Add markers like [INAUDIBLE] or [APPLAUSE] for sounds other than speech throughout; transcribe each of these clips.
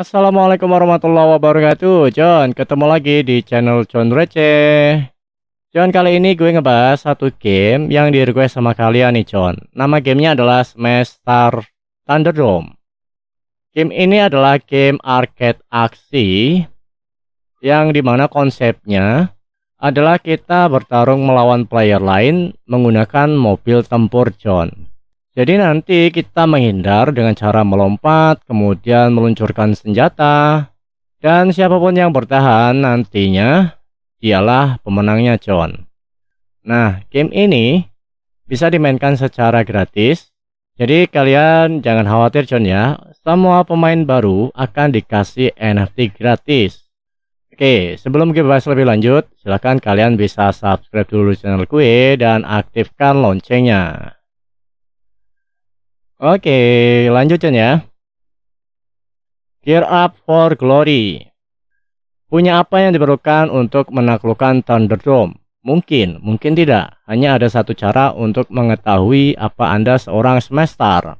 Assalamualaikum warahmatullahi wabarakatuh John, ketemu lagi di channel John Receh John, kali ini gue ngebahas satu game yang di request sama kalian nih John Nama gamenya adalah Smash Star Thunderdome Game ini adalah game arcade aksi Yang dimana konsepnya adalah kita bertarung melawan player lain menggunakan mobil tempur John jadi nanti kita menghindar dengan cara melompat, kemudian meluncurkan senjata, dan siapapun yang bertahan nantinya dialah pemenangnya John. Nah, game ini bisa dimainkan secara gratis, jadi kalian jangan khawatir John ya, semua pemain baru akan dikasih NFT gratis. Oke, sebelum kita bahas lebih lanjut, silahkan kalian bisa subscribe dulu channel gue dan aktifkan loncengnya. Oke, lanjut ya. Gear up for glory. Punya apa yang diperlukan untuk menaklukkan Thunderdome? Mungkin, mungkin tidak. Hanya ada satu cara untuk mengetahui apa Anda seorang semester.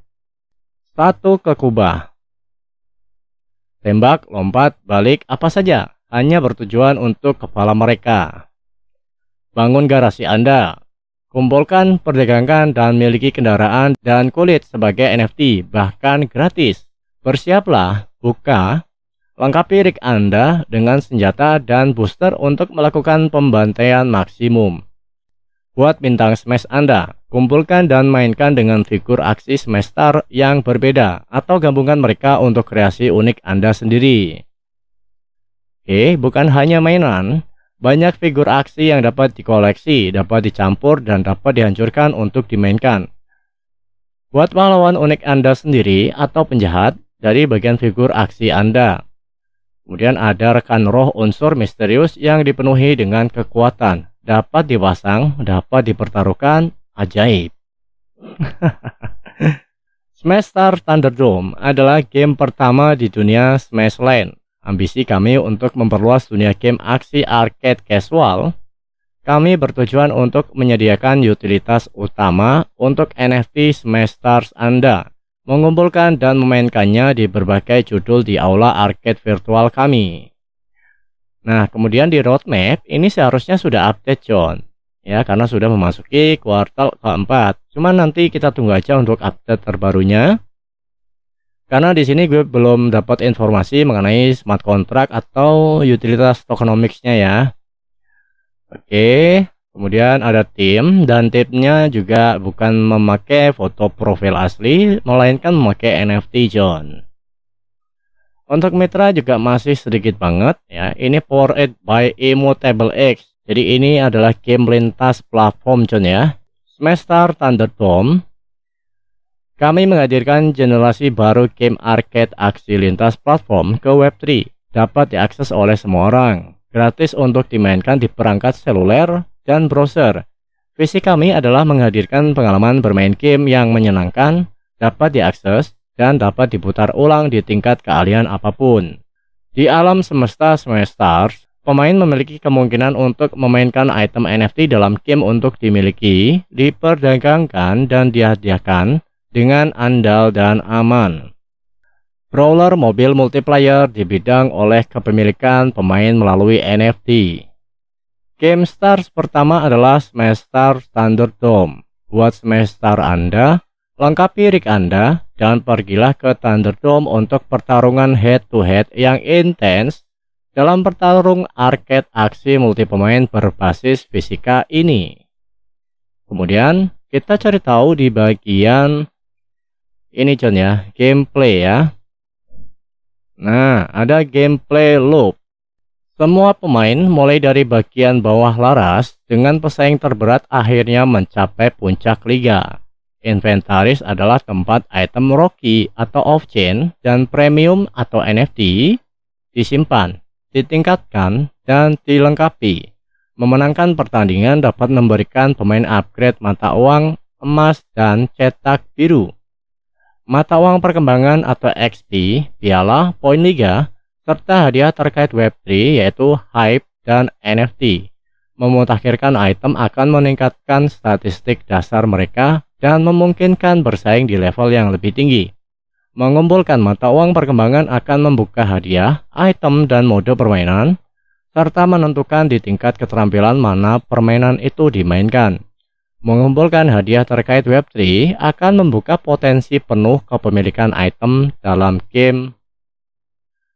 Satu ke kubah. Tembak, lompat, balik, apa saja. Hanya bertujuan untuk kepala mereka. Bangun garasi Anda. Kumpulkan, perdagangkan, dan miliki kendaraan dan kulit sebagai NFT, bahkan gratis. Bersiaplah, buka, lengkapi rig Anda dengan senjata dan booster untuk melakukan pembantaian maksimum. Buat bintang smash Anda, kumpulkan dan mainkan dengan figur aksi smash star yang berbeda atau gabungan mereka untuk kreasi unik Anda sendiri. Oke, bukan hanya mainan, banyak figur aksi yang dapat dikoleksi, dapat dicampur, dan dapat dihancurkan untuk dimainkan. Buat pahlawan unik Anda sendiri atau penjahat dari bagian figur aksi Anda. Kemudian ada rekan roh unsur misterius yang dipenuhi dengan kekuatan, dapat dipasang, dapat dipertaruhkan, ajaib. [LAUGHS] Smash Star Thunderdome adalah game pertama di dunia Smash Land. Ambisi kami untuk memperluas dunia game aksi arcade casual, kami bertujuan untuk menyediakan utilitas utama untuk NFT Semesters Anda, mengumpulkan dan memainkannya di berbagai judul di aula arcade virtual kami. Nah, kemudian di roadmap ini seharusnya sudah update John. Ya, karena sudah memasuki kuartal keempat. Cuma nanti kita tunggu aja untuk update terbarunya. Karena di sini gue belum dapat informasi mengenai smart contract atau utilitas tokenomicsnya ya. Oke, kemudian ada tim dan tipnya juga bukan memakai foto profil asli, melainkan memakai NFT John. Untuk mitra juga masih sedikit banget ya. Ini powered by Immutable X. Jadi ini adalah game lintas platform John ya. Semester Star Thunderdome kami menghadirkan generasi baru game arcade aksi lintas platform ke Web3, dapat diakses oleh semua orang, gratis untuk dimainkan di perangkat seluler dan browser. Visi kami adalah menghadirkan pengalaman bermain game yang menyenangkan, dapat diakses, dan dapat diputar ulang di tingkat keahlian apapun. Di alam semesta Stars, pemain memiliki kemungkinan untuk memainkan item NFT dalam game untuk dimiliki, diperdagangkan, dan dihadiahkan dengan andal dan aman. Brawler mobil multiplayer dibidang oleh kepemilikan pemain melalui NFT. Game Stars pertama adalah Smash Star Dome. Buat Smash Star Anda, lengkapi rig Anda dan pergilah ke Thunderdome untuk pertarungan head to -head yang intens dalam pertarung arcade aksi multi pemain berbasis fisika ini. Kemudian, kita cari tahu di bagian ini John ya, gameplay ya. Nah, ada gameplay loop. Semua pemain mulai dari bagian bawah laras dengan pesaing terberat akhirnya mencapai puncak liga. Inventaris adalah tempat item Rocky atau off-chain dan premium atau NFT disimpan, ditingkatkan, dan dilengkapi. Memenangkan pertandingan dapat memberikan pemain upgrade mata uang, emas, dan cetak biru mata uang perkembangan atau XP, piala, poin liga, serta hadiah terkait Web3 yaitu hype dan NFT. Memutakhirkan item akan meningkatkan statistik dasar mereka dan memungkinkan bersaing di level yang lebih tinggi. Mengumpulkan mata uang perkembangan akan membuka hadiah, item, dan mode permainan, serta menentukan di tingkat keterampilan mana permainan itu dimainkan. Mengumpulkan hadiah terkait Web3 akan membuka potensi penuh kepemilikan item dalam game.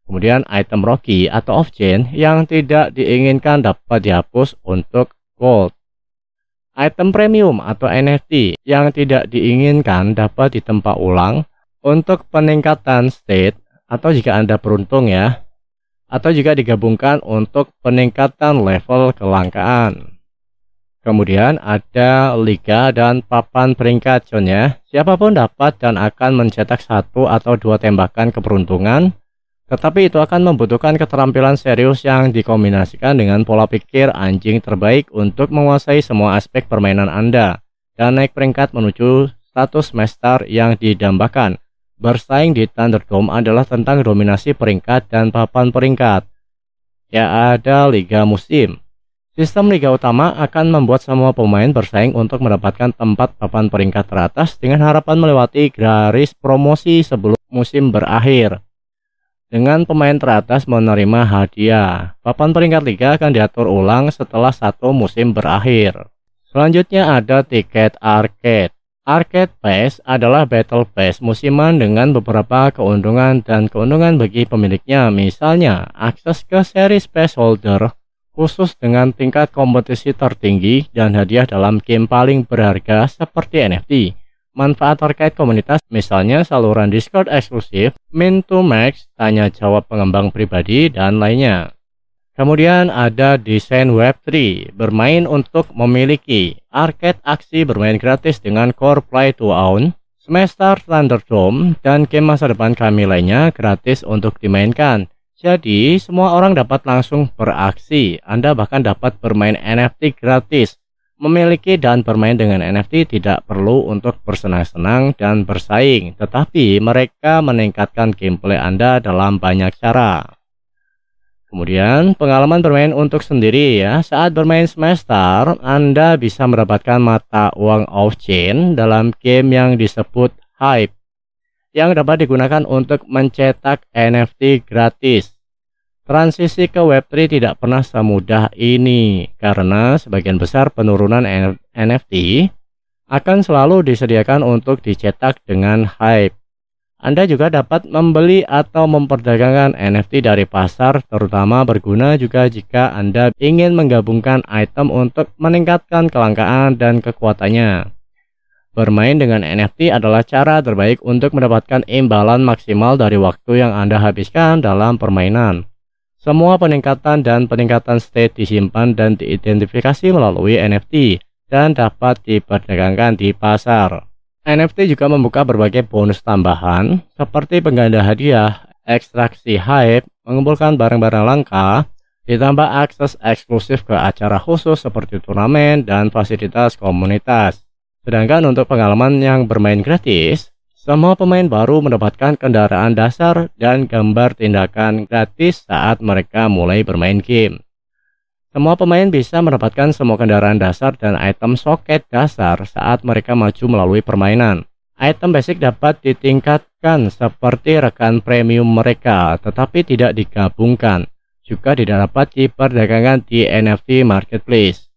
Kemudian item Rocky atau off-chain yang tidak diinginkan dapat dihapus untuk gold. Item premium atau NFT yang tidak diinginkan dapat ditempa ulang untuk peningkatan state atau jika Anda beruntung ya, atau jika digabungkan untuk peningkatan level kelangkaan. Kemudian ada liga dan papan peringkat John ya. Siapapun dapat dan akan mencetak satu atau dua tembakan keberuntungan, tetapi itu akan membutuhkan keterampilan serius yang dikombinasikan dengan pola pikir anjing terbaik untuk menguasai semua aspek permainan Anda dan naik peringkat menuju status master yang didambakan. Bersaing di Thunderdome adalah tentang dominasi peringkat dan papan peringkat. Ya ada liga musim Sistem Liga Utama akan membuat semua pemain bersaing untuk mendapatkan tempat papan peringkat teratas dengan harapan melewati garis promosi sebelum musim berakhir. Dengan pemain teratas menerima hadiah, papan peringkat liga akan diatur ulang setelah satu musim berakhir. Selanjutnya ada tiket arcade. Arcade Pass adalah battle pass musiman dengan beberapa keuntungan dan keuntungan bagi pemiliknya, misalnya akses ke series pass holder, khusus dengan tingkat kompetisi tertinggi dan hadiah dalam game paling berharga seperti NFT. Manfaat terkait komunitas misalnya saluran Discord eksklusif, Min to Max, tanya jawab pengembang pribadi, dan lainnya. Kemudian ada desain Web3, bermain untuk memiliki arcade aksi bermain gratis dengan core play to own, semester Thunderdome, dan game masa depan kami lainnya gratis untuk dimainkan. Jadi, semua orang dapat langsung beraksi. Anda bahkan dapat bermain NFT gratis. Memiliki dan bermain dengan NFT tidak perlu untuk bersenang-senang dan bersaing, tetapi mereka meningkatkan gameplay Anda dalam banyak cara. Kemudian, pengalaman bermain untuk sendiri ya. Saat bermain semester, Anda bisa mendapatkan mata uang off-chain dalam game yang disebut Hype yang dapat digunakan untuk mencetak NFT gratis. Transisi ke Web3 tidak pernah semudah ini karena sebagian besar penurunan NFT akan selalu disediakan untuk dicetak dengan hype. Anda juga dapat membeli atau memperdagangkan NFT dari pasar, terutama berguna juga jika Anda ingin menggabungkan item untuk meningkatkan kelangkaan dan kekuatannya. Bermain dengan NFT adalah cara terbaik untuk mendapatkan imbalan maksimal dari waktu yang Anda habiskan dalam permainan. Semua peningkatan dan peningkatan state disimpan dan diidentifikasi melalui NFT dan dapat diperdagangkan di pasar. NFT juga membuka berbagai bonus tambahan seperti pengganda hadiah, ekstraksi hype, mengumpulkan barang-barang langka, ditambah akses eksklusif ke acara khusus seperti turnamen dan fasilitas komunitas. Sedangkan untuk pengalaman yang bermain gratis, semua pemain baru mendapatkan kendaraan dasar dan gambar tindakan gratis saat mereka mulai bermain game. Semua pemain bisa mendapatkan semua kendaraan dasar dan item soket dasar saat mereka maju melalui permainan. Item basic dapat ditingkatkan seperti rekan premium mereka, tetapi tidak digabungkan. Juga tidak dapat diperdagangkan di NFT marketplace.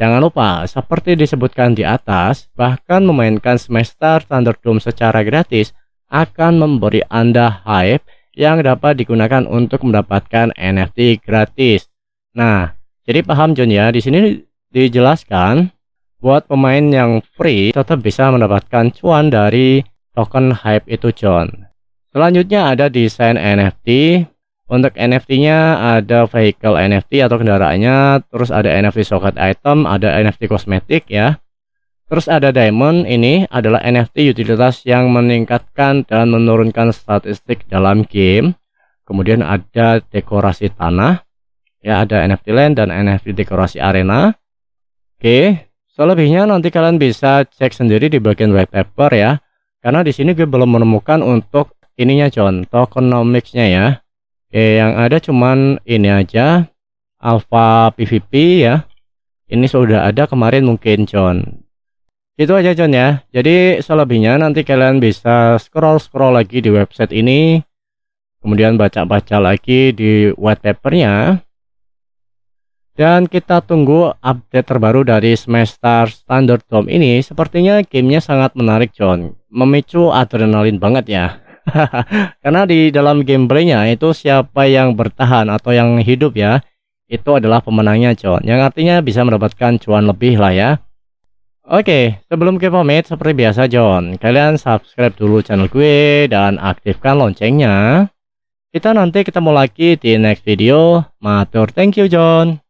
Jangan lupa, seperti disebutkan di atas, bahkan memainkan semester Thunderdome secara gratis akan memberi Anda hype yang dapat digunakan untuk mendapatkan NFT gratis. Nah, jadi paham John ya, di sini dijelaskan buat pemain yang free tetap bisa mendapatkan cuan dari token hype itu John. Selanjutnya ada desain NFT untuk NFT-nya ada vehicle NFT atau kendaraannya, terus ada NFT socket item, ada NFT kosmetik ya. Terus ada diamond, ini adalah NFT utilitas yang meningkatkan dan menurunkan statistik dalam game. Kemudian ada dekorasi tanah, ya ada NFT land dan NFT dekorasi arena. Oke, selebihnya nanti kalian bisa cek sendiri di bagian white paper ya. Karena di sini gue belum menemukan untuk ininya contoh tokenomics nya ya. Oke, yang ada cuman ini aja Alpha PVP ya. Ini sudah ada kemarin mungkin John. Itu aja John ya. Jadi selebihnya nanti kalian bisa scroll-scroll lagi di website ini. Kemudian baca-baca lagi di white papernya. Dan kita tunggu update terbaru dari Semester Standard Dome ini. Sepertinya gamenya sangat menarik John. Memicu adrenalin banget ya. [LAUGHS] Karena di dalam gameplaynya itu siapa yang bertahan atau yang hidup ya, itu adalah pemenangnya cuan. Yang artinya bisa mendapatkan cuan lebih lah ya. Oke, sebelum ke pamit seperti biasa John, kalian subscribe dulu channel gue dan aktifkan loncengnya. Kita nanti ketemu lagi di next video. Matur, thank you John.